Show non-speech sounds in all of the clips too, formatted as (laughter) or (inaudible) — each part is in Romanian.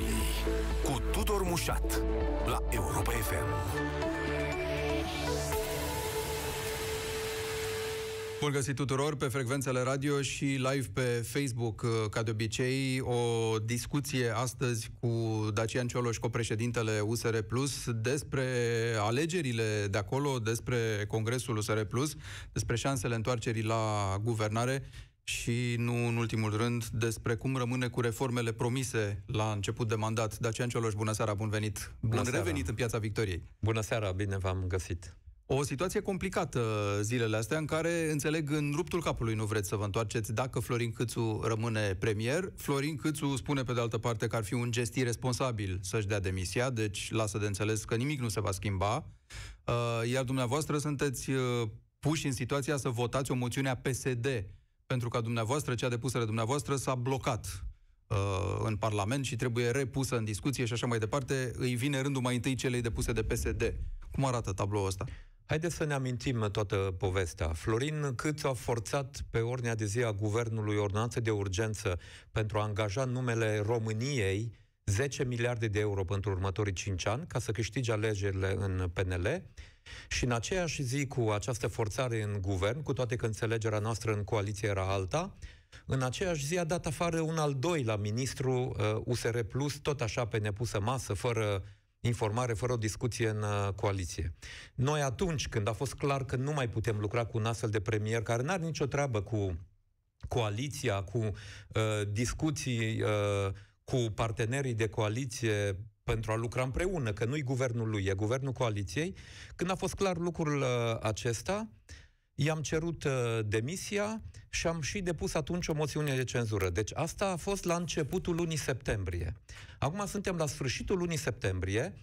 istoriei cu Tudor Mușat la Europa FM. Bun găsit tuturor pe frecvențele radio și live pe Facebook, uh, ca de obicei, o discuție astăzi cu Dacian Cioloș, președintele USR Plus, despre alegerile de acolo, despre congresul USR Plus, despre șansele întoarcerii la guvernare și nu în ultimul rând despre cum rămâne cu reformele promise la început de mandat. Dacian Cioloș, bună seara, bun venit! Bună bun seara. revenit în Piața Victoriei! Bună seara, bine v-am găsit! O situație complicată uh, zilele astea în care, înțeleg, în ruptul capului nu vreți să vă întoarceți dacă Florin Câțu rămâne premier. Florin Câțu spune, pe de altă parte, că ar fi un gest irresponsabil să-și dea demisia, deci lasă de înțeles că nimic nu se va schimba. Uh, iar dumneavoastră sunteți uh, puși în situația să votați o moțiune a PSD pentru că dumneavoastră, cea depusă de dumneavoastră, s-a blocat uh, în Parlament și trebuie repusă în discuție și așa mai departe, îi vine rândul mai întâi celei depuse de PSD. Cum arată tabloul ăsta? Haideți să ne amintim toată povestea. Florin cât a forțat pe ordinea de zi a guvernului ordonanță de urgență pentru a angaja numele României 10 miliarde de euro pentru următorii 5 ani ca să câștige alegerile în PNL și în aceeași zi cu această forțare în guvern, cu toate că înțelegerea noastră în coaliție era alta, în aceeași zi a dat afară un al doilea ministru uh, USR Plus, tot așa pe nepusă masă, fără informare, fără o discuție în uh, coaliție. Noi atunci, când a fost clar că nu mai putem lucra cu un astfel de premier care n-are nicio treabă cu coaliția, cu uh, discuții uh, cu partenerii de coaliție pentru a lucra împreună, că nu-i guvernul lui, e guvernul coaliției. Când a fost clar lucrul uh, acesta, i-am cerut uh, demisia și am și depus atunci o moțiune de cenzură. Deci asta a fost la începutul lunii septembrie. Acum suntem la sfârșitul lunii septembrie.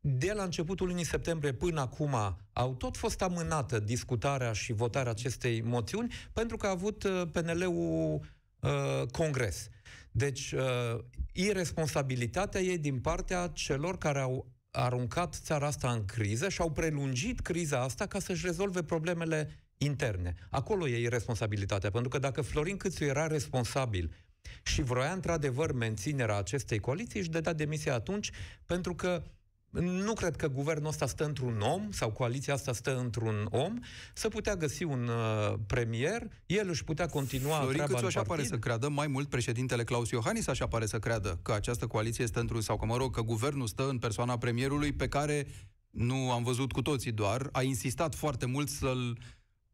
De la începutul lunii septembrie până acum au tot fost amânată discutarea și votarea acestei moțiuni pentru că a avut uh, PNL-ul uh, congres. Deci, uh, irresponsabilitatea e din partea celor care au aruncat țara asta în criză și au prelungit criza asta ca să-și rezolve problemele interne. Acolo e irresponsabilitatea, pentru că dacă Florin Câțu era responsabil și vroia într-adevăr menținerea acestei coaliții, își dădea demisia atunci, pentru că nu cred că guvernul ăsta stă într-un om sau coaliția asta stă într-un om, să putea găsi un uh, premier, el își putea continua Florin treaba Cățu așa partid. pare să creadă, mai mult președintele Claus Iohannis așa pare să creadă că această coaliție stă într-un, sau că mă rog, că guvernul stă în persoana premierului pe care nu am văzut cu toții doar, a insistat foarte mult să-l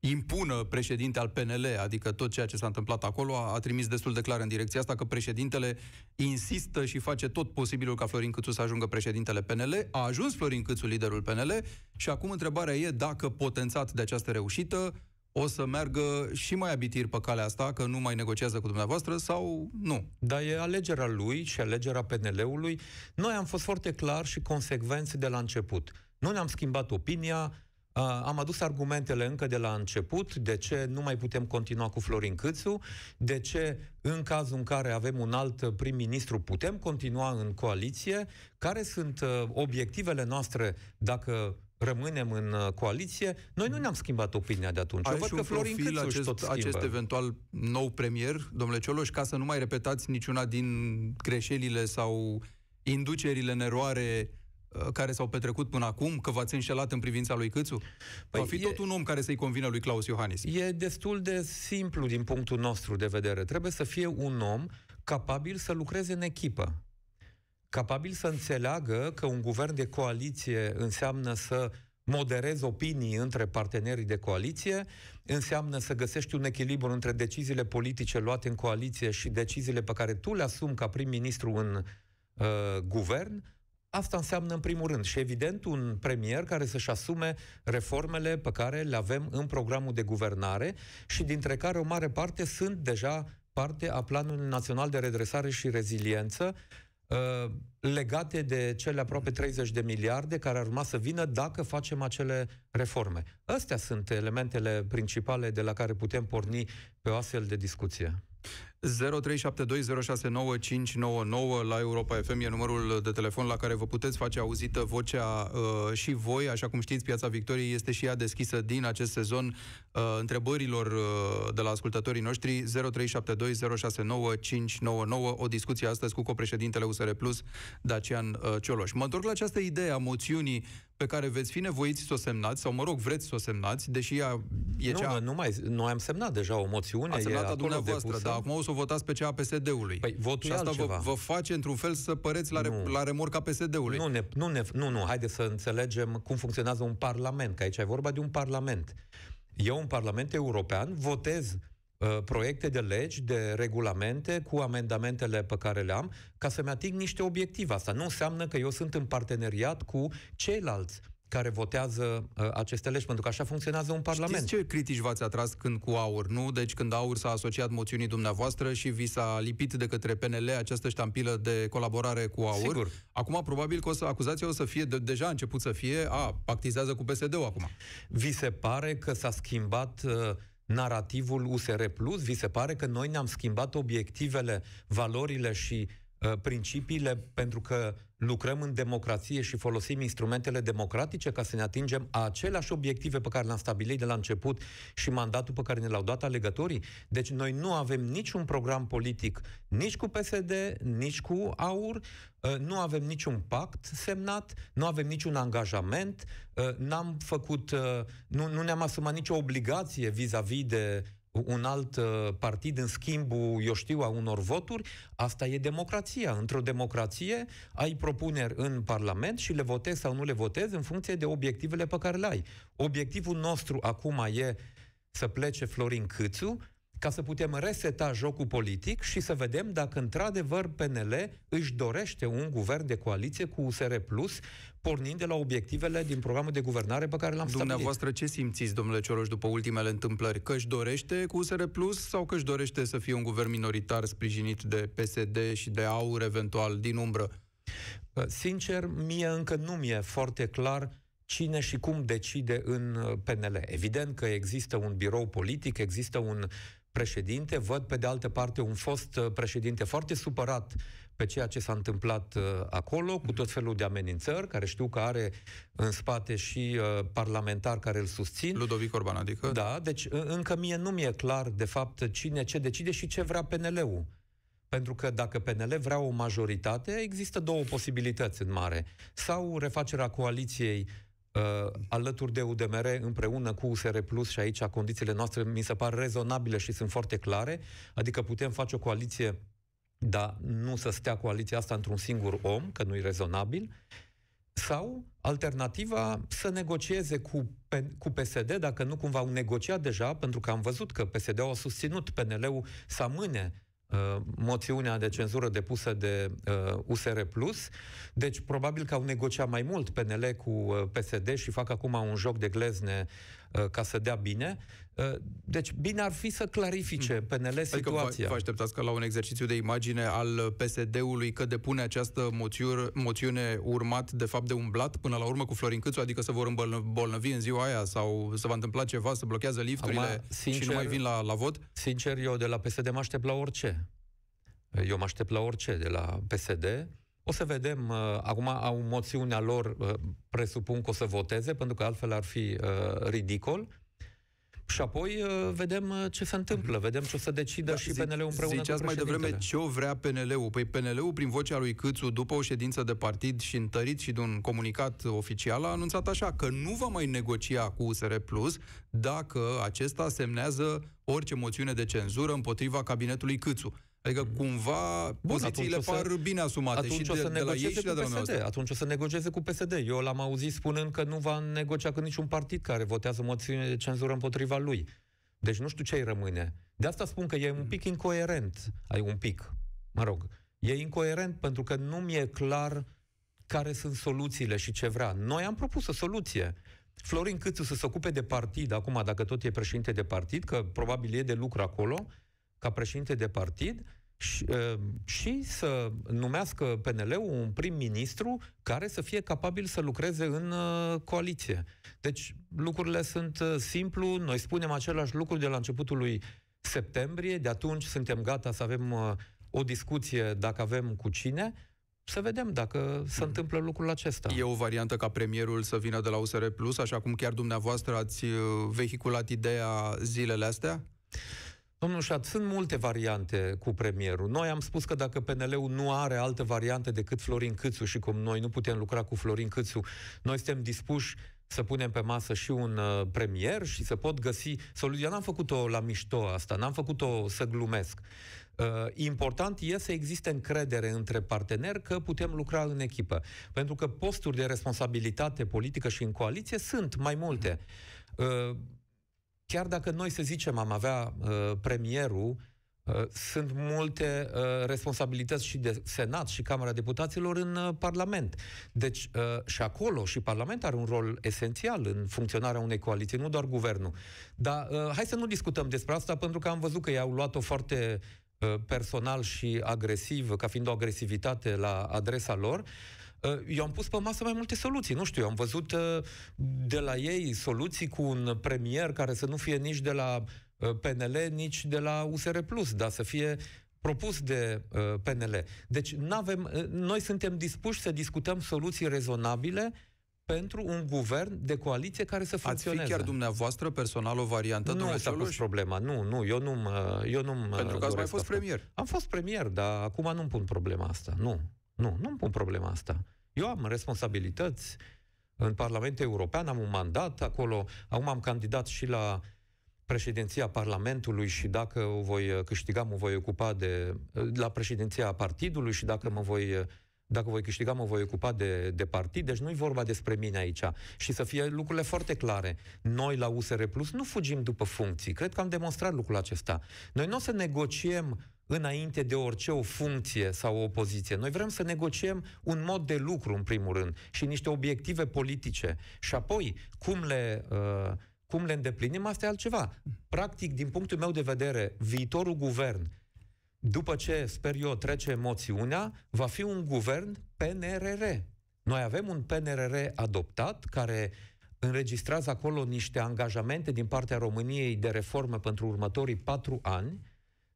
impună președinte al PNL, adică tot ceea ce s-a întâmplat acolo a, a trimis destul de clar în direcția asta că președintele insistă și face tot posibilul ca Florin Câțu să ajungă președintele PNL. A ajuns Florin Câțu liderul PNL și acum întrebarea e dacă potențat de această reușită o să meargă și mai abitir pe calea asta, că nu mai negociază cu dumneavoastră sau nu. Dar e alegerea lui și alegerea PNL-ului. Noi am fost foarte clar și consecvenți de la început. Nu ne-am schimbat opinia, Uh, am adus argumentele încă de la început, de ce nu mai putem continua cu Florin Câțu, de ce în cazul în care avem un alt prim-ministru putem continua în coaliție, care sunt uh, obiectivele noastre dacă rămânem în uh, coaliție. Noi nu ne-am schimbat opinia de atunci. Ai Eu văd că Florin Câțu acest, tot acest eventual nou premier, domnule Cioloș, ca să nu mai repetați niciuna din greșelile sau inducerile în eroare Uh, care s-au petrecut până acum, că v-ați înșelat în privința lui Câțu? Păi Va fi e, tot un om care să-i convină lui Claus Iohannis. E destul de simplu din punctul nostru de vedere. Trebuie să fie un om capabil să lucreze în echipă. Capabil să înțeleagă că un guvern de coaliție înseamnă să moderezi opinii între partenerii de coaliție, înseamnă să găsești un echilibru între deciziile politice luate în coaliție și deciziile pe care tu le asumi ca prim-ministru în uh, guvern, Asta înseamnă, în primul rând, și evident, un premier care să-și asume reformele pe care le avem în programul de guvernare și dintre care o mare parte sunt deja parte a Planului Național de Redresare și Reziliență, uh, legate de cele aproape 30 de miliarde care ar urma să vină dacă facem acele reforme. Astea sunt elementele principale de la care putem porni pe o astfel de discuție. 0372069599 la Europa FM e numărul de telefon la care vă puteți face auzită vocea uh, și voi. Așa cum știți, Piața Victoriei este și ea deschisă din acest sezon uh, întrebărilor uh, de la ascultătorii noștri. 0372069599 o discuție astăzi cu copreședintele USR Plus, Dacian uh, Cioloș. Mă întorc la această idee a moțiunii pe care veți fi nevoiți să o semnați, sau mă rog, vreți să o semnați, deși ea e nu, cea... Nu, nu mai, noi am semnat deja o moțiune. Ați semnat-o dumneavoastră, dar acum o să o votați pe cea a PSD-ului. Păi, votul și asta vă, vă face, într-un fel, să păreți la, re, la remorca PSD-ului. Nu, ne, nu, ne, nu, nu, haideți să înțelegem cum funcționează un parlament, că aici e vorba de un parlament. Eu, un Parlament European, votez uh, proiecte de legi, de regulamente, cu amendamentele pe care le am, ca să-mi ating niște obiective. Asta nu înseamnă că eu sunt în parteneriat cu ceilalți care votează uh, aceste legi, pentru că așa funcționează un parlament. Știți ce critici v-ați atras când cu aur, nu? Deci când aur s-a asociat moțiunii dumneavoastră și vi s-a lipit de către PNL această ștampilă de colaborare cu aur. Sigur. Acum probabil că o să acuzația o să fie, de, deja a început să fie, a, pactizează cu PSD-ul acum. Vi se pare că s-a schimbat uh, narativul USR Plus? Vi se pare că noi ne-am schimbat obiectivele, valorile și uh, principiile pentru că lucrăm în democrație și folosim instrumentele democratice ca să ne atingem aceleași obiective pe care le-am stabilit de la început și mandatul pe care ne l-au dat alegătorii. Deci noi nu avem niciun program politic nici cu PSD, nici cu AUR, ă, nu avem niciun pact semnat, nu avem niciun angajament, ă, n-am făcut, ă, nu, nu ne-am asumat nicio obligație vis-a-vis de un alt uh, partid în schimbul, eu știu, a unor voturi, asta e democrația. Într-o democrație ai propuneri în Parlament și le votezi sau nu le votezi în funcție de obiectivele pe care le ai. Obiectivul nostru acum e să plece Florin Câțu ca să putem reseta jocul politic și să vedem dacă într-adevăr PNL își dorește un guvern de coaliție cu USR Plus, pornind de la obiectivele din programul de guvernare pe care l-am stabilit. Dumneavoastră ce simțiți, domnule Cioloș, după ultimele întâmplări? Că își dorește cu USR Plus sau că își dorește să fie un guvern minoritar sprijinit de PSD și de AUR eventual din umbră? Sincer, mie încă nu mi-e foarte clar cine și cum decide în uh, PNL. Evident că există un birou politic, există un președinte, văd pe de altă parte un fost uh, președinte foarte supărat pe ceea ce s-a întâmplat uh, acolo, cu tot felul de amenințări, care știu că are în spate și uh, parlamentar care îl susțin. Ludovic Orban, adică? Da, deci uh, încă mie nu mi-e clar, de fapt, cine ce decide și ce vrea PNL-ul. Pentru că dacă PNL vrea o majoritate, există două posibilități în mare. Sau refacerea coaliției uh, alături de UDMR împreună cu USR Plus și aici condițiile noastre mi se par rezonabile și sunt foarte clare, adică putem face o coaliție, dar nu să stea coaliția asta într-un singur om, că nu e rezonabil, sau alternativa să negocieze cu, cu PSD, dacă nu cumva au negociat deja, pentru că am văzut că PSD-ul a susținut PNL-ul să amâne Uh, moțiunea de cenzură depusă de USR+. Uh, Plus. Deci, probabil că au negociat mai mult PNL cu uh, PSD și fac acum un joc de glezne ca să dea bine. Uh, deci bine ar fi să clarifice mhm. PNL situația. Adică vă așteptați că la un exercițiu de imagine al PSD-ului că depune această moțiur, moțiune urmat de fapt de un blat până la urmă cu Florin Câțu, adică să vor îmbolnăvi în ziua aia sau să va întâmpla ceva, să blochează lifturile Acum, sincer, și nu mai vin la, la vot? Sincer, eu de la PSD mă aștept la orice. Eu mă aștept la orice de la PSD. O să vedem. Uh, acum au moțiunea lor, uh, presupun că o să voteze, pentru că altfel ar fi ridicol și apoi uh, vedem uh, ce se întâmplă, mhm. vedem ce o să decidă da, și PNL-ul împreună cu mai devreme ce o vrea PNL-ul. Păi PNL-ul, prin vocea lui Câțu, după o ședință de partid și întărit și de un comunicat oficial, a anunțat așa că nu va mai negocia cu USR Plus dacă acesta semnează orice moțiune de cenzură împotriva cabinetului Câțu. Adică cumva Bun, pozițiile par să, bine asumate atunci și o să de, de la ei și de la PSD. Atunci o să negocieze cu PSD. Eu l-am auzit spunând că nu va negocia cu niciun partid care votează moțiune de cenzură împotriva lui. Deci nu știu ce îi rămâne. De asta spun că e un mm. pic incoerent. Ai un pic, mă rog. E incoerent pentru că nu mi-e clar care sunt soluțiile și ce vrea. Noi am propus o soluție. Florin Câțu să se ocupe de partid acum, dacă tot e președinte de partid, că probabil e de lucru acolo, ca președinte de partid și, ă, și să numească PNL-ul un prim-ministru care să fie capabil să lucreze în ă, coaliție. Deci lucrurile sunt ă, simplu, noi spunem același lucru de la începutul lui septembrie, de atunci suntem gata să avem o discuție dacă avem cu cine, să vedem dacă se întâmplă lucrul acesta. E o variantă ca premierul să vină de la USR Plus, așa cum chiar dumneavoastră ați vehiculat ideea zilele astea? Domnul Șat, sunt multe variante cu premierul. Noi am spus că dacă PNL-ul nu are altă variante decât Florin Câțu și cum noi nu putem lucra cu Florin Câțu, noi suntem dispuși să punem pe masă și un uh, premier și să pot găsi Soluția n-am făcut-o la mișto asta, n-am făcut-o să glumesc. Uh, important e să existe încredere între parteneri că putem lucra în echipă. Pentru că posturi de responsabilitate politică și în coaliție sunt mai multe. Uh, chiar dacă noi, să zicem, am avea uh, premierul, uh, sunt multe uh, responsabilități și de Senat și Camera Deputaților în uh, Parlament. Deci uh, și acolo, și Parlament are un rol esențial în funcționarea unei coaliții, nu doar guvernul. Dar uh, hai să nu discutăm despre asta, pentru că am văzut că i-au luat-o foarte uh, personal și agresiv, ca fiind o agresivitate la adresa lor. Eh, eu am pus pe masă mai multe soluții. Nu știu, am văzut eh, de la ei soluții cu un premier care să nu fie nici de la eh, PNL, nici de la USR+, dar să fie propus de PNL. Deci n-avem, noi suntem dispuși să discutăm soluții rezonabile pentru un guvern de coaliție care să funcționeze. Ați fi chiar dumneavoastră personal o variantă? Nu s-a pus problema, nu, nu, eu nu eu nu Pentru că ați mai fost asta. premier. Am fost premier, dar acum nu-mi pun problema asta, nu. Nu, nu-mi pun problema asta. Eu am responsabilități în Parlamentul European, am un mandat acolo, acum am candidat și la președinția Parlamentului și dacă o voi câștiga, mă voi ocupa de... la președinția partidului și dacă mă voi dacă voi câștiga, mă voi ocupa de, de partid, deci nu-i vorba despre mine aici. Și să fie lucrurile foarte clare. Noi la USR Plus nu fugim după funcții. Cred că am demonstrat lucrul acesta. Noi nu o să negociem înainte de orice o funcție sau o poziție. Noi vrem să negociem un mod de lucru, în primul rând, și niște obiective politice. Și apoi, cum le, uh, cum le îndeplinim, asta e altceva. Practic, din punctul meu de vedere, viitorul guvern, după ce, sper eu, trece emoțiunea, va fi un guvern PNRR. Noi avem un PNRR adoptat, care înregistrează acolo niște angajamente din partea României de reformă pentru următorii patru ani,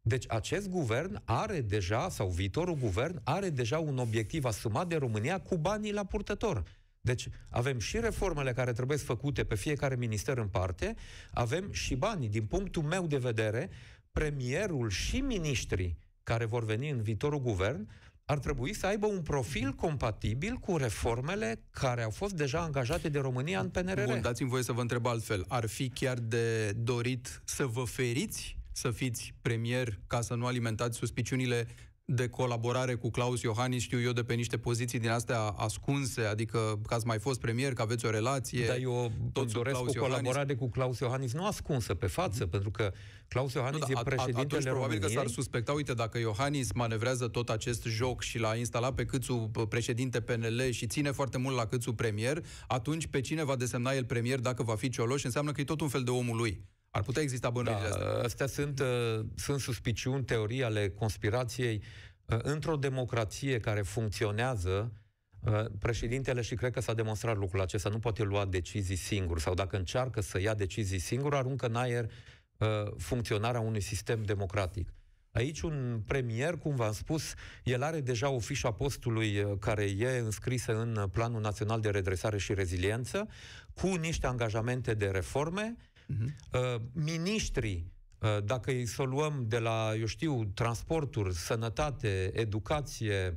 deci acest guvern are deja, sau viitorul guvern, are deja un obiectiv asumat de România cu banii la purtător. Deci avem și reformele care trebuie făcute pe fiecare minister în parte, avem și banii. Din punctul meu de vedere, premierul și miniștrii care vor veni în viitorul guvern ar trebui să aibă un profil compatibil cu reformele care au fost deja angajate de România în PNRR. Bun, dați-mi voie să vă întreb altfel. Ar fi chiar de dorit să vă feriți să fiți premier ca să nu alimentați suspiciunile de colaborare cu Claus Iohannis, știu eu, de pe niște poziții din astea ascunse, adică că ați mai fost premier, că aveți o relație. Dar eu tot doresc Claus o colaborare Iohannis. cu Claus Iohannis, nu ascunsă, pe față, mm-hmm. pentru că Claus Iohannis nu, da, e președintele atunci, României. probabil că s-ar suspecta, uite, dacă Iohannis manevrează tot acest joc și l-a instalat pe Câțu președinte PNL și ține foarte mult la Câțu premier, atunci pe cine va desemna el premier dacă va fi Cioloș, înseamnă că e tot un fel de omul lui. Ar putea exista bănuielile da, astea. Astea sunt, uh, sunt suspiciuni, teorii ale conspirației. Uh, într-o democrație care funcționează, uh, președintele, și cred că s-a demonstrat lucrul acesta, nu poate lua decizii singur sau dacă încearcă să ia decizii singur, aruncă în aer uh, funcționarea unui sistem democratic. Aici un premier, cum v-am spus, el are deja o fișă a postului uh, care e înscrisă în Planul Național de Redresare și Reziliență, cu niște angajamente de reforme Uh-huh. Mhm. Miniștrii, uh, dacă îi să luăm de la, eu știu, transporturi, sănătate, educație,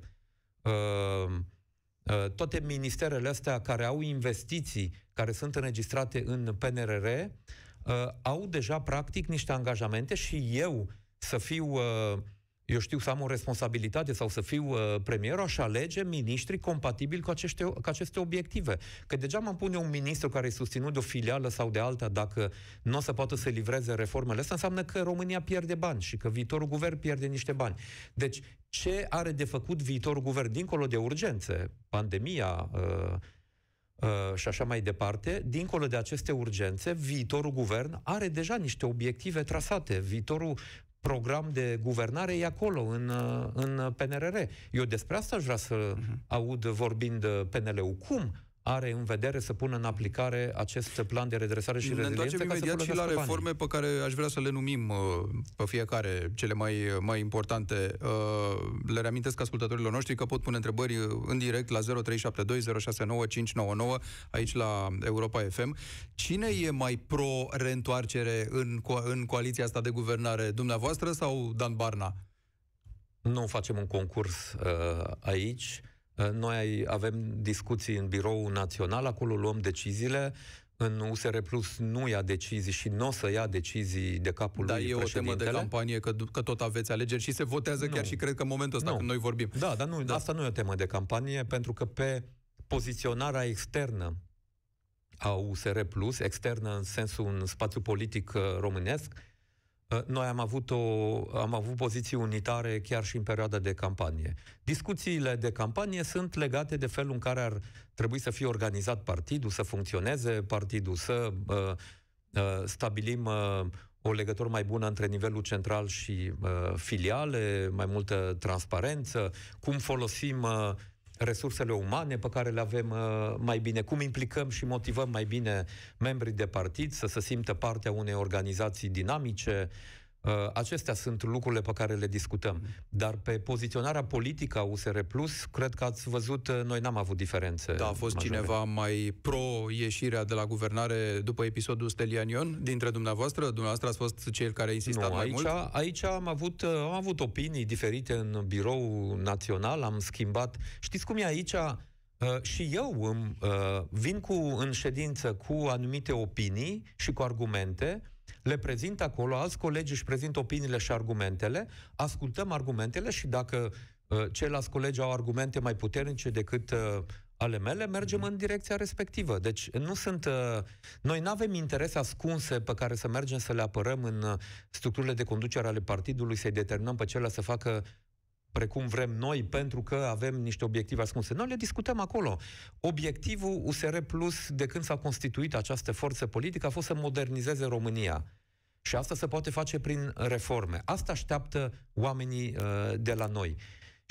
uh, uh, toate ministerele astea care au investiții, care sunt înregistrate în PNRR, au deja practic niște angajamente și eu să fiu uh, eu știu, să am o responsabilitate sau să fiu uh, premier, aș alege miniștri compatibili cu aceste, cu aceste obiective. Că deja am pune un ministru care e susținut de o filială sau de alta, dacă nu o să poată să livreze reformele, asta înseamnă că România pierde bani și că viitorul guvern pierde niște bani. Deci, ce are de făcut viitorul guvern, dincolo de urgențe, pandemia, uh, Uh, și așa mai departe, dincolo de aceste urgențe, viitorul guvern are deja niște obiective trasate. Viitorul program de guvernare e acolo, în, în PNRR. Eu despre asta aș vrea să uh-huh. aud vorbind PNL-ul. Cum are în vedere să pună în aplicare acest plan de redresare și reziliență. Ne imediat și la reforme pe care aș vrea să le numim uh, pe fiecare, cele mai, uh, mai importante. Uh, le reamintesc ascultătorilor noștri că pot pune întrebări în direct la 0372069599 aici la Europa FM. Cine e mai pro-reîntoarcere în, co- în coaliția asta de guvernare, dumneavoastră sau Dan Barna? Nu facem un concurs uh, aici. Ă, noi avem discuții în birou național, acolo luăm deciziile, în USR Plus nu ia decizii și nu o să ia decizii de capul da, lui e o temă de campanie, că, că tot aveți alegeri și se votează nu. chiar și cred că în momentul ăsta nu. când noi vorbim. Da, dar nu, da. asta nu e o temă de campanie, pentru că pe poziționarea externă a USR Plus, externă în sensul un spațiu politic ă, românesc, Uh, noi am avut, o, am avut poziții unitare chiar și în perioada de campanie. Discuțiile de campanie sunt legate de felul în care ar trebui să fie organizat partidul, să funcționeze partidul, să uh, uh, stabilim uh, o legătură mai bună între nivelul central și uh, filiale, mai multă transparență, cum folosim uh, resursele umane pe care le avem uh, mai bine, cum implicăm și motivăm mai bine membrii de partid să se simtă partea unei organizații dinamice, Uh, acestea sunt lucrurile pe care le discutăm. Mm-hmm. Dar pe poziționarea politică a USR Plus, cred că ați văzut, uh, noi n-am avut diferențe. Da, a fost majore. cineva mai pro-ieșirea de la guvernare după episodul Ion dintre dumneavoastră? Dumneavoastră ați fost cel care a insistat nu, mai aici, mult? Aici am avut, uh, am avut opinii diferite în birou național, am schimbat. Știți cum e aici? Uh, și eu îmi, uh, vin cu în ședință cu anumite opinii și cu argumente le prezint acolo, alți colegi își prezintă opiniile și argumentele, ascultăm argumentele și dacă uh, ceilalți colegi au argumente mai puternice decât uh, ale mele, mergem în direcția respectivă. Deci nu sunt... Uh, noi nu avem interese ascunse pe care să mergem să le apărăm în uh, structurile de conducere ale partidului, să-i determinăm pe celălalt să facă precum vrem noi, pentru că avem niște obiective ascunse. Noi le discutăm acolo. Obiectivul USR Plus, de când s-a constituit această forță politică, a fost să modernizeze România. Și asta se poate face prin reforme. Asta așteaptă oamenii uh, de la noi.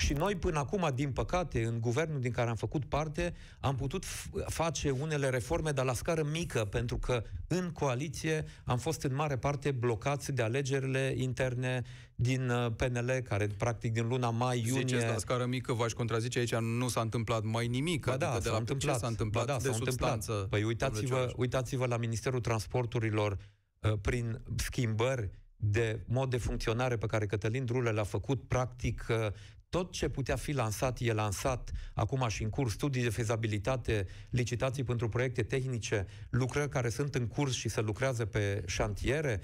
Și noi până acum, din păcate, în guvernul din care am făcut parte, am putut face unele reforme, dar la scară mică, pentru că în coaliție am fost în mare parte blocați de alegerile interne din uh, PNL, care practic din luna mai, iunie... Ziceți la da, scară mică, v-aș contrazice aici, nu s-a întâmplat mai nimic, ba da, adică da, de la întâmplat, ce s-a întâmplat da, de s-a substanță. Întâmplat. Păi uitați-vă, uitați-vă la Ministerul Transporturilor uh, prin schimbări de mod de funcționare pe care Cătălin Drule l-a făcut, practic uh, tot ce putea fi lansat e lansat acum și în curs, studii de fezabilitate, licitații pentru proiecte tehnice, lucrări care sunt în curs și se lucrează pe șantiere.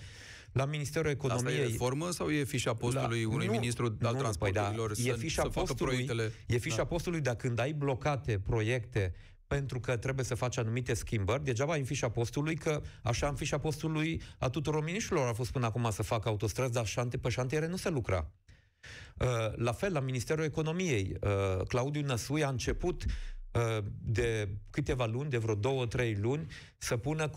La Ministerul Economiei... Asta e formă sau e fișa postului la, unui nu, ministru al nu, transporturilor păi, da, să, e fișa să postului, facă proiectele? E fișa da. postului, dar când ai blocate proiecte pentru că trebuie să faci anumite schimbări, degeaba în fișa postului, că așa în fișa postului a tuturor miniștilor a fost până acum să facă autostrăzi, dar șante, pe șantiere nu se lucra. Uh, la fel, la Ministerul Economiei, uh, Claudiu Năsui a început uh, de câteva luni, de vreo două, trei luni, să pună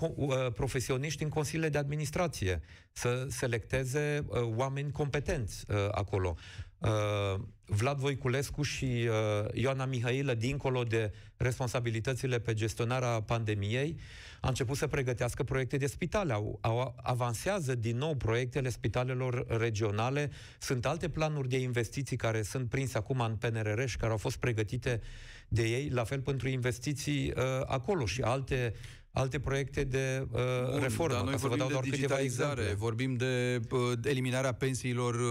profesioniști în consiliile de administrație, să selecteze oameni competenți acolo. Uh, Vlad Voiculescu și uh, Ioana Mihailă, dincolo de responsabilitățile pe gestionarea pandemiei, a început să pregătească proiecte de spitale. Au, au, avansează din nou proiectele spitalelor regionale. Sunt alte planuri de investiții care sunt prinse acum în PNRR și care au fost pregătite de ei, la fel pentru investiții uh, acolo și alte alte proiecte de uh, Bun, reformă. Dar noi vorbim să vă dau de doar digitalizare, vorbim uh, de eliminarea pensiilor uh,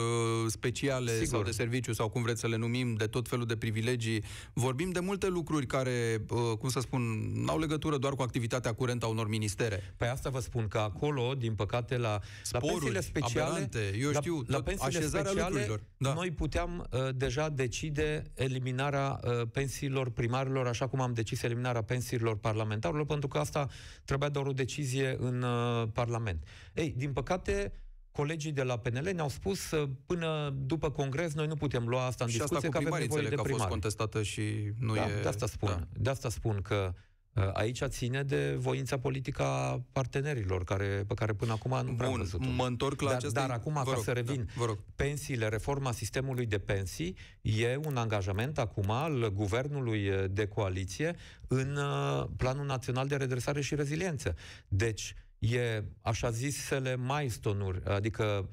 speciale Sigur. sau de serviciu sau cum vreți să le numim, de tot felul de privilegii. Vorbim de multe lucruri care, uh, cum să spun, n-au legătură doar cu activitatea curentă a unor ministere. Păi asta vă spun că acolo, din păcate, la, Sporuri, la pensiile speciale, aberante, eu știu, la, la pensiile speciale, lucrurilor. Da. noi puteam uh, deja decide eliminarea uh, pensiilor primarilor, așa cum am decis eliminarea pensiilor parlamentarilor, pentru că asta trebuia doar o decizie în uh, Parlament. Ei, din păcate, colegii de la PNL ne-au spus uh, până după congres noi nu putem lua asta în și discuție, asta cu că avem nevoie de primar. asta a fost contestată și nu da, e... De asta spun, da. de asta spun că Uh, aici ține de voința politică a partenerilor, care, pe care până acum nu prea Bun, văzut mă întorc la dar, Dar acum, vă ca rog, să revin, da, vă rog. pensiile, reforma sistemului de pensii e un angajament acum al guvernului uh, de coaliție în uh, Planul Național de Redresare și Reziliență. Deci, e așa zisele milestone-uri, adică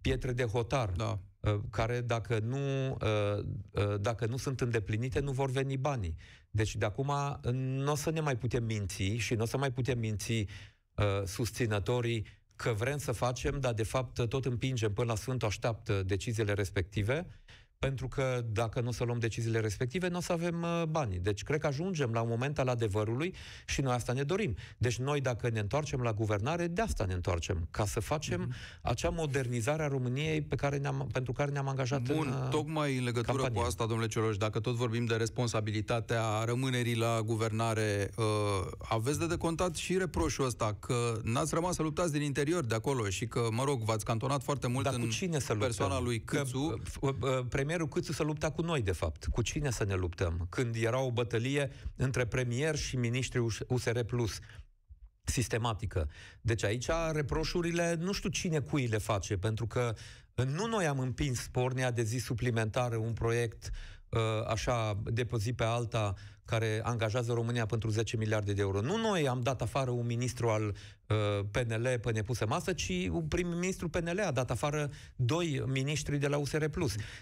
pietre de hotar, da. care dacă nu, dacă nu sunt îndeplinite, nu vor veni banii. Deci de acum nu o să ne mai putem minți și nu o să mai putem minți uh, susținătorii că vrem să facem, dar de fapt tot împingem până la Sfântul așteaptă deciziile respective pentru că dacă nu o să luăm deciziile respective, nu o să avem uh, banii. Deci cred că ajungem la un moment al adevărului și noi asta ne dorim. Deci noi dacă ne întoarcem la guvernare, de asta ne întoarcem, ca să facem mm-hmm. acea modernizare a României pe care ne-am, pentru care ne-am angajat Bun, în uh, tocmai în legătură campanie. cu asta, domnule Cioloș, dacă tot vorbim de responsabilitatea rămânerii la guvernare, uh, aveți de decontat și reproșul ăsta că n-ați rămas să luptați din interior de acolo și că, mă rog, v-ați cantonat foarte mult Dar în cu cine să persoana lui Câțu. Că, uh, uh, uh premierul Câțu să lupta cu noi, de fapt. Cu cine să ne luptăm? Când era o bătălie între premier și ministri USR+, sistematică. Deci aici reproșurile, nu știu cine cui le face, pentru că uh, nu noi am împins pornea de zi suplimentară un proiect uh, așa, de pe zi pe alta, care angajează România pentru 10 miliarde de euro. Nu noi am dat afară un ministru al uh, PNL pe nepusă masă, ci un prim-ministru PNL a dat afară doi miniștri de la USR+.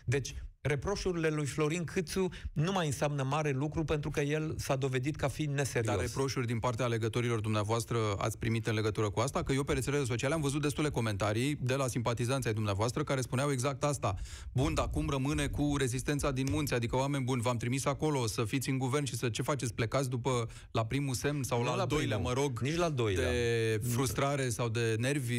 Deci reproșurile lui Florin Câțu nu mai înseamnă mare lucru pentru că el s-a dovedit ca fiind neserios. Dar reproșuri din partea alegătorilor dumneavoastră ați primit în legătură cu asta? Că eu pe rețelele sociale am văzut destule comentarii de la simpatizanții ai dumneavoastră care spuneau exact asta. Bun, dar cum rămâne cu rezistența din munți? Adică, oameni buni, v-am trimis acolo să fiți în guvern și să ce faceți? Plecați după la primul semn sau nu la, la doilea, primul, mă rog, nici la doilea. de frustrare sau de nervi?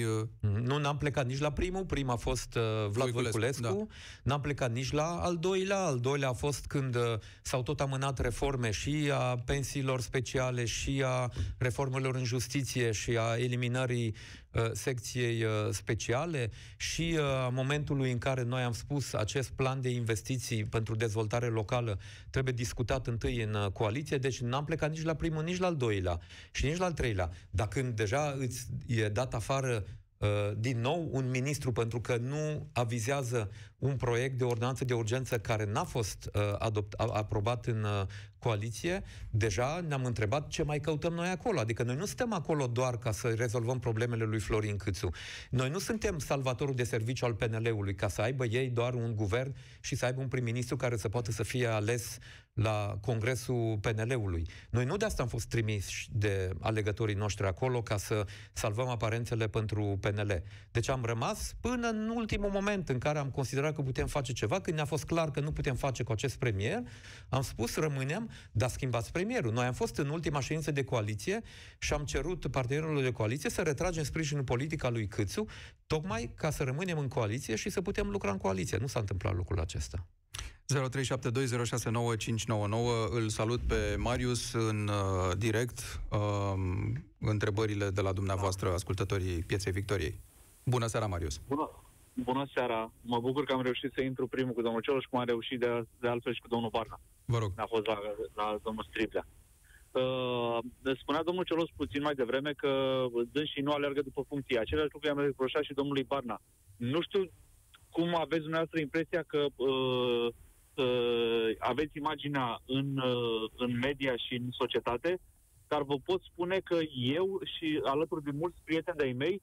Nu, n-am plecat nici la primul. Prima a fost uh, Vlad Voiculescu. Voiculescu. Da. N-am plecat nici la al doilea. Al doilea a fost când uh, s-au tot amânat reforme și a pensiilor speciale și a reformelor în justiție și a eliminării uh, secției uh, speciale și uh, momentului în care noi am spus acest plan de investiții pentru dezvoltare locală trebuie discutat întâi în uh, coaliție, deci n-am plecat nici la primul, nici la al doilea și nici la al treilea. Dar când deja îți e dat afară uh, din nou un ministru pentru că nu avizează un proiect de ordonanță de urgență care n-a fost uh, adopt, a, aprobat în uh, coaliție, deja ne-am întrebat ce mai căutăm noi acolo. Adică noi nu suntem acolo doar ca să rezolvăm problemele lui Florin Câțu. Noi nu suntem salvatorul de serviciu al PNL-ului ca să aibă ei doar un guvern și să aibă un prim-ministru care să poată să fie ales la congresul PNL-ului. Noi nu de asta am fost trimiși de alegătorii noștri acolo ca să salvăm aparențele pentru PNL. Deci am rămas până în ultimul moment în care am considerat considerat că putem face ceva, când ne-a fost clar că nu putem face cu acest premier, am spus rămânem, dar schimbați premierul. Noi am fost în ultima ședință de coaliție și am cerut partenerilor de coaliție să retragem sprijinul politic al lui Câțu, tocmai ca să rămânem în coaliție și să putem lucra în coaliție. Nu s-a întâmplat lucrul acesta. 0372069599 Îl salut pe Marius în uh, direct. Uh, întrebările de la dumneavoastră, ascultătorii Pieței Victoriei. Bună seara, Marius! Bună! Bună seara! Mă bucur că am reușit să intru primul cu domnul Cioloș, cum am reușit de, de altfel și cu domnul Barna. Vă rog. A fost la, la domnul Striblea. Uh, spunea domnul Cioloș puțin mai devreme că dânsii nu alergă după funcție. Același lucru i-am reproșat și domnului Barna. Nu știu cum aveți dumneavoastră impresia că uh, uh, aveți imaginea în, uh, în media și în societate, dar vă pot spune că eu și alături de mulți prieteni de-ai mei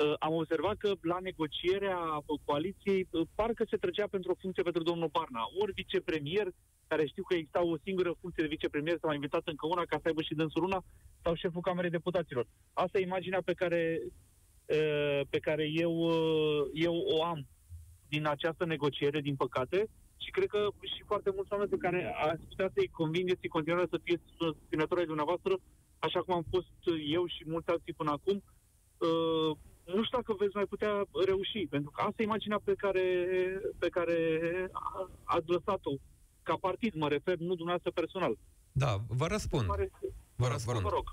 Eh, am observat că la negocierea coaliției eh, parcă se trecea pentru o funcție pentru domnul Barna. Ori vicepremier, care știu că exista o singură funcție de vicepremier, s-a mai invitat încă una ca să aibă și dânsul una, sau șeful Camerei Deputaților. Asta e imaginea pe care, eh, pe care eu, eu o am din această negociere, din păcate, și cred că și foarte mulți oameni pe care aș putea să-i convingeți și continuare să fie susținători ai dumneavoastră, așa cum am fost eu și mulți alții până acum, nu știu dacă veți mai putea reuși, pentru că asta e imaginea pe care, pe care ați lăsat-o ca partid, mă refer, nu dumneavoastră personal. Da, vă răspund. Vă răspund, vă Vă rog.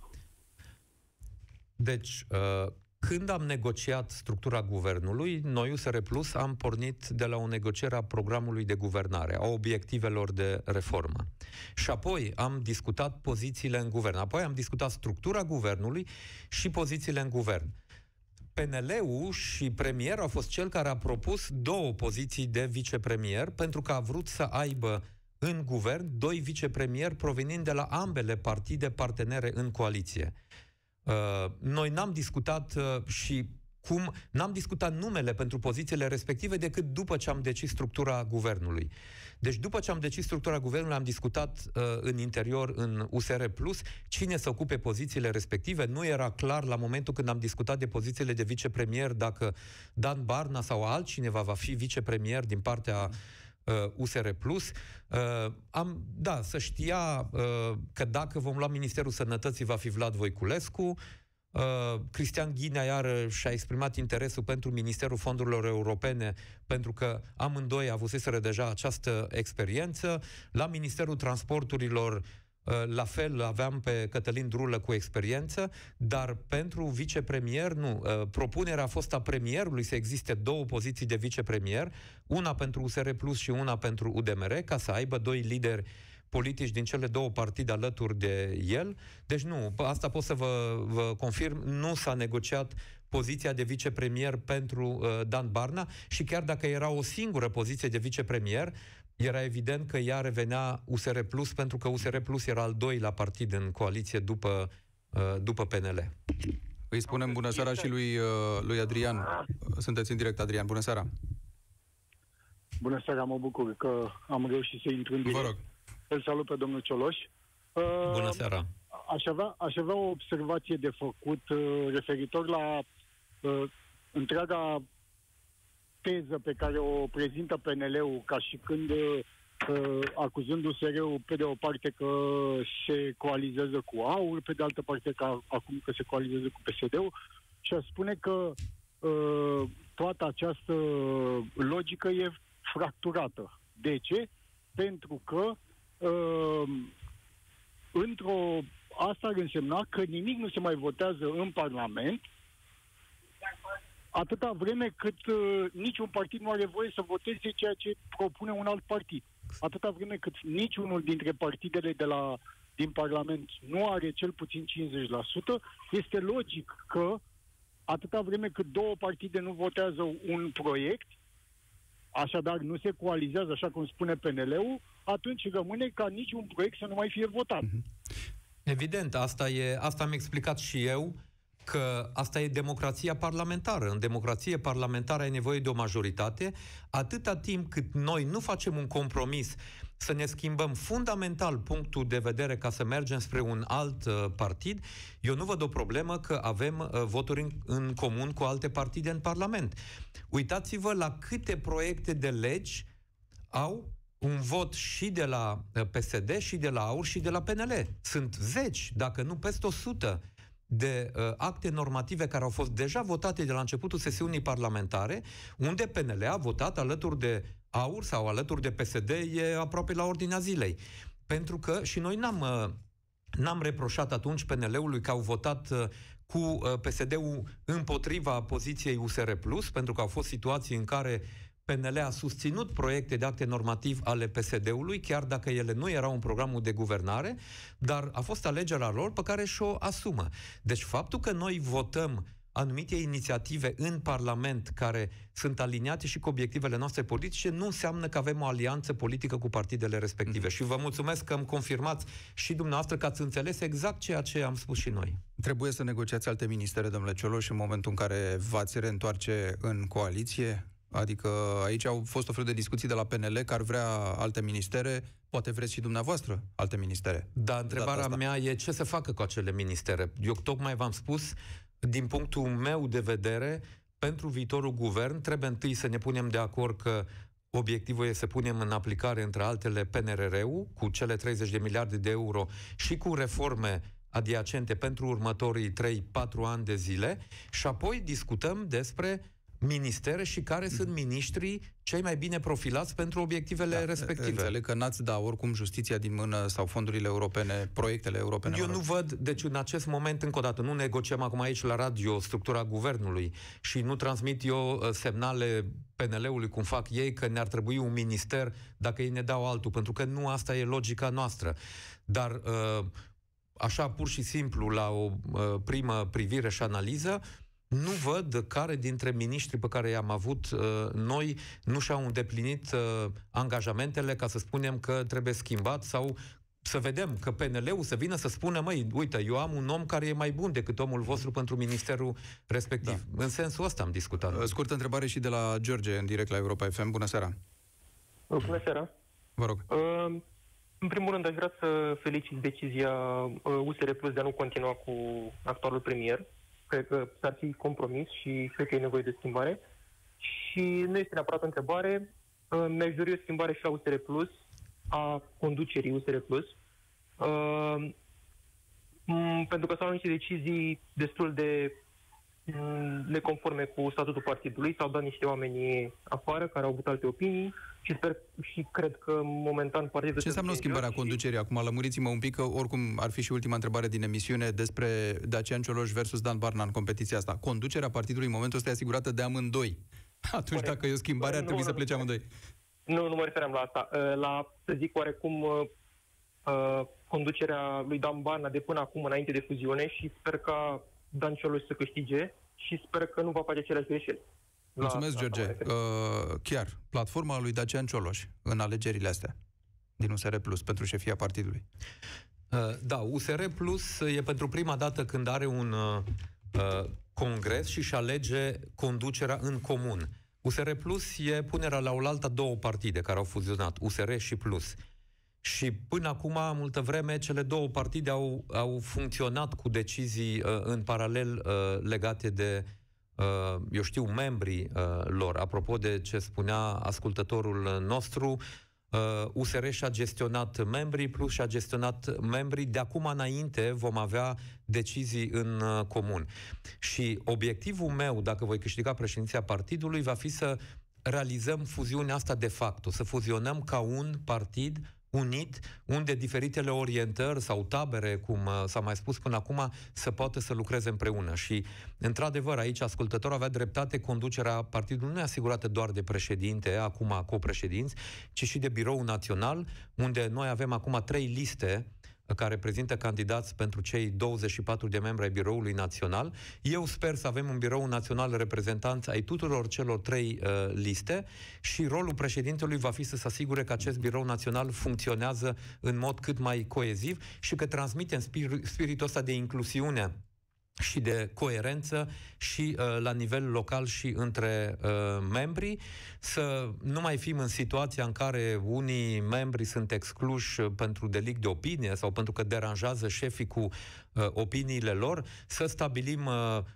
Deci, uh, când am negociat structura guvernului, noi USR Plus am pornit de la o negociere a programului de guvernare, a obiectivelor de reformă. Și apoi am discutat pozițiile în guvern. Apoi am discutat structura guvernului și pozițiile în guvern. PNL-ul și premier au fost cel care a propus două poziții de vicepremier pentru că a vrut să aibă în guvern doi vicepremieri provenind de la ambele partide partenere în coaliție. Uh, noi n-am discutat uh, și cum n-am discutat numele pentru pozițiile respective decât după ce am decis structura guvernului. Deci după ce am decis structura guvernului, am discutat uh, în interior, în USR+, Plus, cine să ocupe pozițiile respective. Nu era clar la momentul când am discutat de pozițiile de vicepremier dacă Dan Barna sau altcineva va fi vicepremier din partea uh, USR+. Plus. Uh, am, da, să știa uh, că dacă vom lua Ministerul Sănătății va fi Vlad Voiculescu, Uh, Cristian Ghinea iar și-a exprimat interesul pentru Ministerul Fondurilor Europene, pentru că amândoi avuseseră deja această experiență. La Ministerul Transporturilor uh, la fel aveam pe Cătălin Drulă cu experiență, dar pentru vicepremier nu. Uh, propunerea a fost a premierului să existe două poziții de vicepremier, una pentru USR Plus și una pentru UDMR, ca să aibă doi lideri uh, politici din cele două partide alături de el. Deci nu, asta pot să vă, vă confirm, nu s-a negociat poziția de vicepremier pentru uh, Dan Barna și chiar dacă era o singură poziție de vicepremier, era evident că ea revenea USR Plus pentru că USR Plus era al doilea partid în coaliție după, uh, după PNL. Îi spunem bună seara și lui, uh, lui Adrian. Sunteți în direct, Adrian. Bună seara! Bună seara, mă bucur că am reușit să intru în direct. Vă rog. Îl salut pe domnul Cioloș. Bună uh, seara! Aș avea, aș avea o observație de făcut uh, referitor la uh, întreaga teză pe care o prezintă PNL-ul ca și când acuzându-se ul pe de o parte că se coalizează cu AUR, pe de altă parte că acum că se coalizează cu PSD-ul și a spune că uh, toată această logică e fracturată. De ce? Pentru că uh, într-o... Asta ar însemna că nimic nu se mai votează în Parlament atâta vreme cât uh, niciun partid nu are voie să voteze ceea ce propune un alt partid. Atâta vreme cât niciunul dintre partidele de la, din Parlament nu are cel puțin 50%, este logic că atâta vreme cât două partide nu votează un proiect, Așadar, nu se coalizează așa cum spune PNL-ul, atunci rămâne ca niciun proiect să nu mai fie votat. Evident, asta, e, asta am explicat și eu că asta e democrația parlamentară. În democrație parlamentară ai nevoie de o majoritate, atâta timp cât noi nu facem un compromis să ne schimbăm fundamental punctul de vedere ca să mergem spre un alt uh, partid, eu nu văd o problemă că avem uh, voturi în, în comun cu alte partide în Parlament. Uitați-vă la câte proiecte de legi au un vot și de la uh, PSD, și de la AUR, și de la PNL. Sunt zeci, dacă nu peste 100 de uh, acte normative care au fost deja votate de la începutul sesiunii parlamentare, unde PNL a votat alături de AUR sau alături de PSD, e aproape la ordinea zilei. Pentru că și noi n-am, uh, n-am reproșat atunci PNL-ului că au votat uh, cu uh, PSD-ul împotriva poziției USR+, pentru că au fost situații în care PNL a susținut proiecte de acte normativ ale PSD-ului, chiar dacă ele nu erau în programul de guvernare, dar a fost alegerea lor pe care și-o asumă. Deci faptul că noi votăm anumite inițiative în Parlament care sunt aliniate și cu obiectivele noastre politice, nu înseamnă că avem o alianță politică cu partidele respective. Mm-hmm. Și vă mulțumesc că îmi confirmați și dumneavoastră că ați înțeles exact ceea ce am spus și noi. Trebuie să negociați alte ministere, domnule Cioloș, în momentul în care v-ați reîntoarce în coaliție, Adică aici au fost o fel de discuții de la PNL că ar vrea alte ministere, poate vreți și dumneavoastră alte ministere. Da, întrebarea mea e ce să facă cu acele ministere. Eu tocmai v-am spus, din punctul meu de vedere, pentru viitorul guvern trebuie întâi să ne punem de acord că Obiectivul e să punem în aplicare, între altele, PNRR-ul cu cele 30 de miliarde de euro și cu reforme adiacente pentru următorii 3-4 ani de zile și apoi discutăm despre ministere și care mm. sunt miniștrii cei mai bine profilați pentru obiectivele da, respective. Înțeleg că n-ați da oricum justiția din mână sau fondurile europene, proiectele europene. Eu nu văd, deci în acest moment, încă o dată, nu negociem acum aici la radio structura guvernului și nu transmit eu uh, semnale PNL-ului, cum fac ei, că ne-ar trebui un minister dacă ei ne dau altul, pentru că nu asta e logica noastră. Dar uh, așa pur și simplu la o uh, primă privire și analiză, nu văd care dintre miniștrii pe care i-am avut uh, noi nu și-au îndeplinit uh, angajamentele ca să spunem că trebuie schimbat sau să vedem că PNL-ul să vină să spună, măi, uite, eu am un om care e mai bun decât omul vostru pentru ministerul respectiv. Da. În sensul ăsta am discutat. Uh, scurtă întrebare și de la George, în direct la Europa FM. Bună seara! Uh, bună seara! Vă rog! Uh, în primul rând, aș vrea să felicit decizia USR uh, Plus de a nu continua cu actualul premier cred că ar fi compromis și cred că e nevoie de schimbare. Și nu este neapărat o întrebare. Uh, mi-aș dori o schimbare și la USR Plus, a conducerii USR Plus, uh, pentru că s-au niște decizii destul de Mm, neconforme cu statutul partidului, s-au dat niște oameni afară care au avut alte opinii și sper și cred că momentan partidul... Ce înseamnă schimbarea și... conducerii? Acum lămuriți-mă un pic, că oricum ar fi și ultima întrebare din emisiune despre Dacian Cioloș versus Dan Barna în competiția asta. Conducerea partidului în momentul ăsta e asigurată de amândoi. (laughs) Atunci, Corect. dacă e o schimbare, ar trebui nu, să plece amândoi. Nu, nu mă referam la asta. Uh, la, să zic, oarecum uh, uh, conducerea lui Dan Barna de până acum, înainte de fuziune și sper că Dan Cioloș să câștige și sper că nu va face aceleași greșeli. Mulțumesc, la, George. La uh, chiar, platforma lui Dacian Cioloș în alegerile astea din USR Plus pentru șefia partidului. Uh, da, USR Plus uh, e pentru prima dată când are un uh, uh congres și își alege conducerea în comun. USR Plus e punerea la oaltă două partide care au fuzionat, USR și Plus. Uh, și până acum, multă vreme, cele două partide au, au funcționat cu decizii uh, în paralel uh, legate de, uh, eu știu, membrii uh, lor. Apropo de ce spunea ascultătorul nostru, uh, USR și-a gestionat membrii, plus și-a gestionat membrii. De acum înainte vom avea decizii în uh, comun. Și obiectivul meu, dacă voi câștiga președinția partidului, va fi să realizăm fuziunea asta de facto, să fuzionăm ca un partid unit, unde diferitele orientări sau tabere, cum uh, s-a mai spus până acum, să poată să lucreze împreună. Și, într-adevăr, aici ascultătorul avea dreptate, conducerea partidului nu e asigurată doar de președinte, acum copreședinți, ci și de birou național, unde noi avem acum trei liste care prezintă candidați pentru cei 24 de membri ai Biroului Național. Eu sper să avem un birou național reprezentanți ai tuturor celor trei uh, liste și rolul președintelui va fi să se asigure că acest birou național funcționează în mod cât mai coeziv și că transmite în spiritul ăsta de inclusiune și de coerență și uh, la nivel local și între uh, membrii, să nu mai fim în situația în care unii membri sunt excluși uh, pentru delict de opinie sau pentru că deranjează șefii cu uh, opiniile lor, să stabilim uh,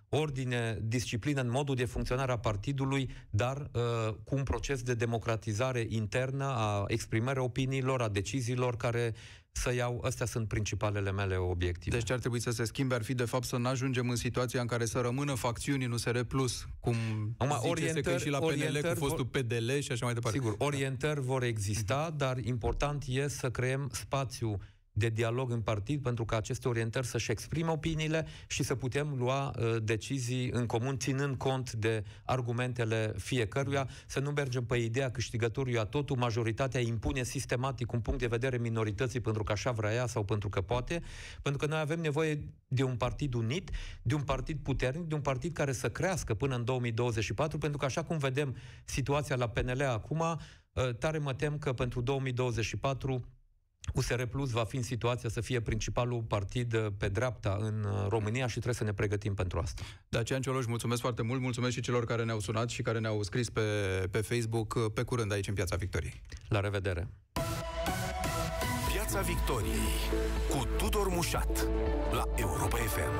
ordine, disciplină în modul de funcționare a partidului, dar uh, cu un proces de democratizare internă a exprimării opiniilor, a deciziilor care uh, să iau, astea sunt principalele mele obiective. Deci ce ar trebui să se schimbe ar fi de fapt să nu ajungem în situația în care să rămână facțiunii nu USR+, Plus, cum Acum, orientări, și la PNL cu fostul vor, PDL și așa mai departe. Sigur, orientări vor exista, mhm. dar important e să creăm spațiu de dialog în partid pentru ca aceste orientări să-și exprime opiniile și să putem lua uh, decizii în comun, ținând cont de argumentele fiecăruia, să nu mergem pe ideea câștigătorului a totul, majoritatea impune sistematic un punct de vedere minorității pentru că așa vrea ea sau pentru că poate, pentru că noi avem nevoie de un partid unit, de un partid puternic, de un partid care să crească până în 2024, pentru că așa cum vedem situația la PNL acum, uh, tare mă tem că pentru 2024 USR Plus va fi în situația să fie principalul partid uh, pe dreapta în uh, România și trebuie să ne pregătim pentru asta. aceea, da, Cioloș, mulțumesc foarte mult, mulțumesc și celor care ne-au sunat și care ne-au scris pe, pe Facebook uh, pe curând aici în Piața Victoriei. La revedere! Piața Victoriei cu Tudor Mușat la Europa FM.